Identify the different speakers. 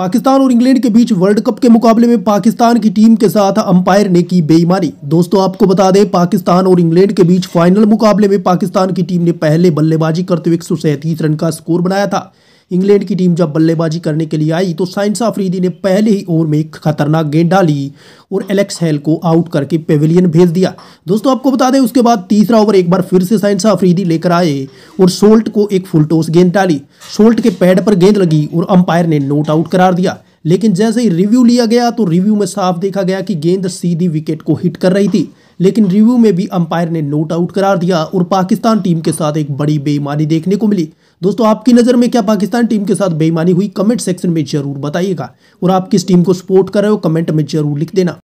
Speaker 1: पाकिस्तान और इंग्लैंड के बीच world cup के मुकाबले में पाकिस्तान की टीम के साथ अंपायर ने की बेईमानी दोस्तों आपको बता दें पाकिस्तान और इंग्लैंड के बीच फाइनल मुकाबले में पाकिस्तान की टीम ने पहले बल्लेबाजी करते हुए एक रन का स्कोर बनाया था इंग्लैंड की टीम जब बल्लेबाजी करने के लिए आई तो साइंसा अफरीदी ने पहले ही ओवर में एक खतरनाक गेंद डाली और एलेक्स हेल को आउट करके पेविलियन भेज दिया दोस्तों आपको बता दें उसके बाद तीसरा ओवर एक बार फिर से साइंसा अफरीदी लेकर आए और सोल्ट को एक फुल टॉस गेंद डाली सोल्ट के पैड पर गेंद लगी और अंपायर ने नोट आउट करार दिया लेकिन जैसे ही रिव्यू लिया गया तो रिव्यू में साफ देखा गया कि गेंद सीधी विकेट को हिट कर रही थी लेकिन रिव्यू में भी अंपायर ने नोट आउट करार दिया और पाकिस्तान टीम के साथ एक बड़ी बेईमानी देखने को मिली दोस्तों आपकी नज़र में क्या पाकिस्तान टीम के साथ बेईमानी हुई कमेंट सेक्शन में जरूर बताइएगा और आप किस टीम को सपोर्ट कर रहे हो कमेंट में जरूर लिख देना